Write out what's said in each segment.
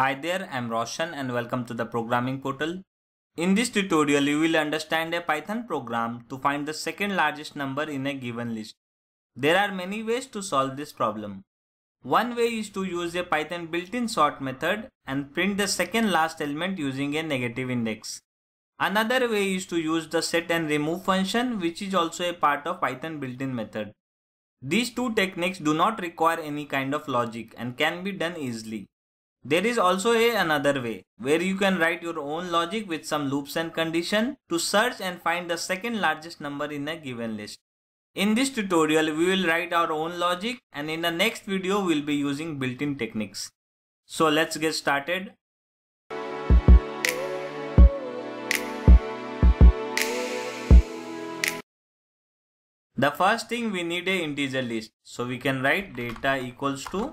Hi there, I'm Roshan and welcome to the programming portal. In this tutorial, you will understand a Python program to find the second largest number in a given list. There are many ways to solve this problem. One way is to use a Python built-in sort method and print the second last element using a negative index. Another way is to use the set and remove function which is also a part of Python built-in method. These two techniques do not require any kind of logic and can be done easily. There is also a another way where you can write your own logic with some loops and condition to search and find the second largest number in a given list. In this tutorial we will write our own logic and in the next video we will be using built-in techniques. So let's get started. The first thing we need a integer list so we can write data equals to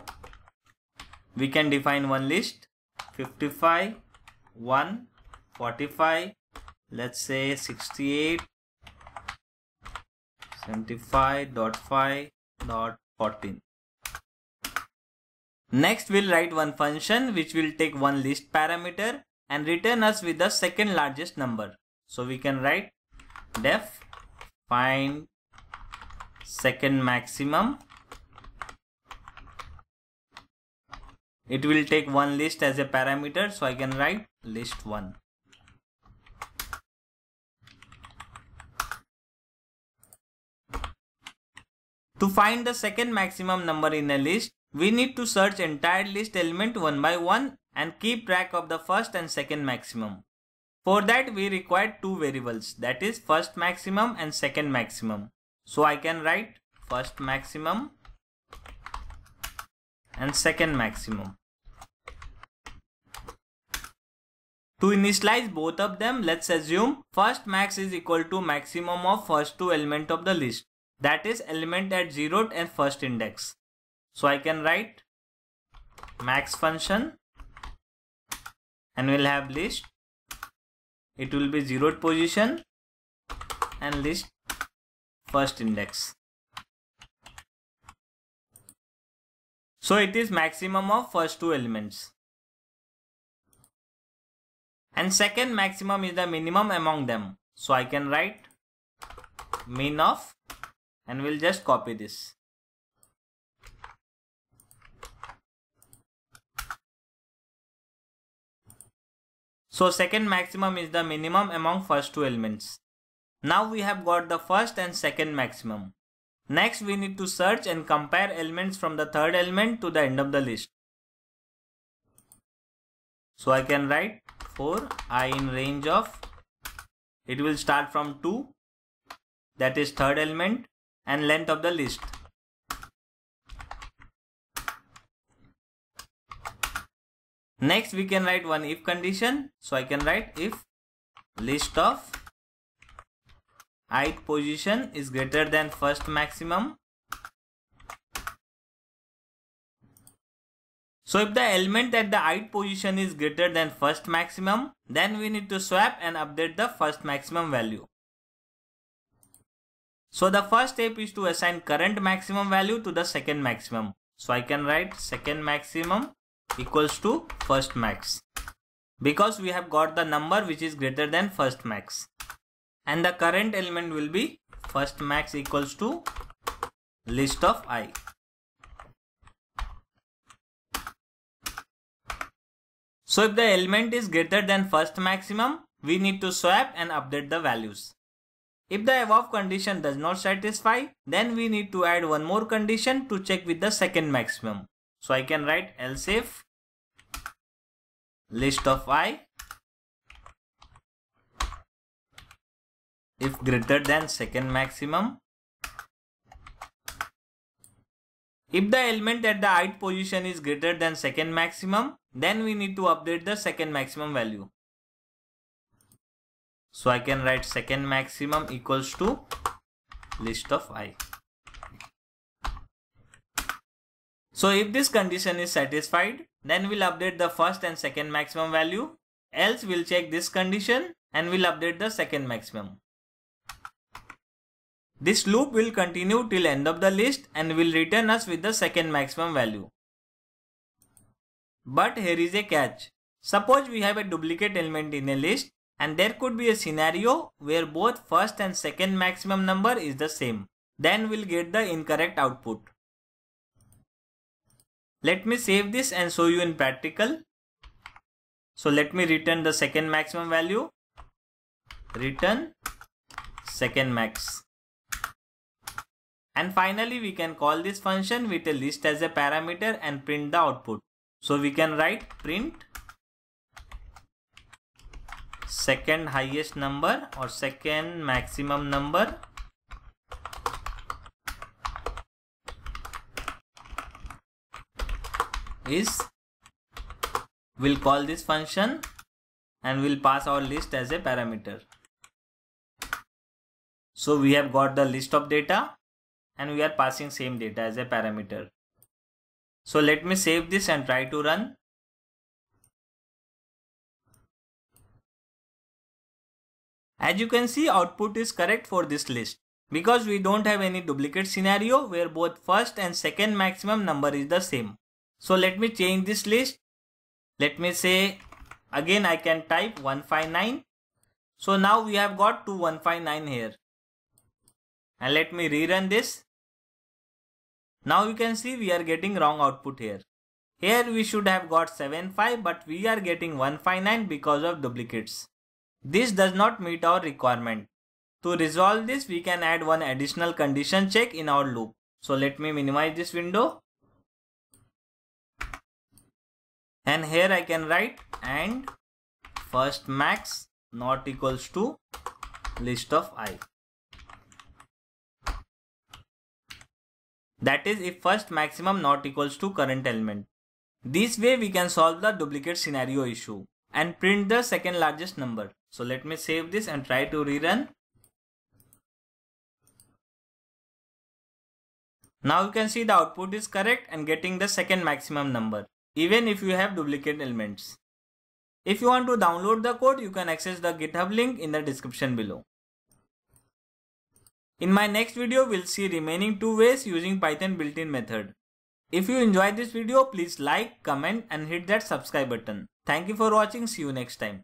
we can define one list 55 1 45 let's say 68 75.5.14 next we'll write one function which will take one list parameter and return us with the second largest number so we can write def find second maximum It will take one list as a parameter. So I can write list one. To find the second maximum number in a list, we need to search entire list element one by one and keep track of the first and second maximum. For that we require two variables that is first maximum and second maximum. So I can write first maximum and second maximum. To initialize both of them, let's assume first max is equal to maximum of first two element of the list. That is element at 0 and first index. So I can write max function and we'll have list. It will be 0th position and list first index. So it is maximum of first two elements and second maximum is the minimum among them. So I can write mean of and we'll just copy this. So second maximum is the minimum among first two elements. Now we have got the first and second maximum. Next we need to search and compare elements from the third element to the end of the list. So I can write 4 i in range of it will start from 2 that is third element and length of the list next we can write one if condition so i can write if list of ith position is greater than first maximum So if the element at the ith position is greater than first maximum, then we need to swap and update the first maximum value. So the first step is to assign current maximum value to the second maximum. So I can write second maximum equals to first max because we have got the number which is greater than first max and the current element will be first max equals to list of i So if the element is greater than first maximum, we need to swap and update the values. If the above condition does not satisfy, then we need to add one more condition to check with the second maximum. So I can write else if list of i if greater than second maximum If the element at the ith position is greater than second maximum, then we need to update the second maximum value. So I can write second maximum equals to list of i. So if this condition is satisfied, then we'll update the first and second maximum value. Else we'll check this condition and we'll update the second maximum. This loop will continue till end of the list and will return us with the second maximum value. But here is a catch. Suppose we have a duplicate element in a list and there could be a scenario where both first and second maximum number is the same. Then we'll get the incorrect output. Let me save this and show you in practical. So let me return the second maximum value. Return second max. And finally, we can call this function with a list as a parameter and print the output. So we can write print second highest number or second maximum number is we'll call this function and we'll pass our list as a parameter. So we have got the list of data and we are passing same data as a parameter. So let me save this and try to run. As you can see output is correct for this list because we don't have any duplicate scenario where both first and second maximum number is the same. So let me change this list. Let me say again I can type 159. So now we have got 2159 here. And let me rerun this. Now you can see we are getting wrong output here. Here we should have got 75 but we are getting 159 because of duplicates. This does not meet our requirement. To resolve this we can add one additional condition check in our loop. So let me minimize this window. And here I can write and first max not equals to list of i. That is if first maximum not equals to current element. This way we can solve the duplicate scenario issue and print the second largest number. So let me save this and try to rerun. Now you can see the output is correct and getting the second maximum number even if you have duplicate elements. If you want to download the code you can access the github link in the description below. In my next video, we'll see remaining two ways using Python built-in method. If you enjoyed this video, please like, comment and hit that subscribe button. Thank you for watching. See you next time.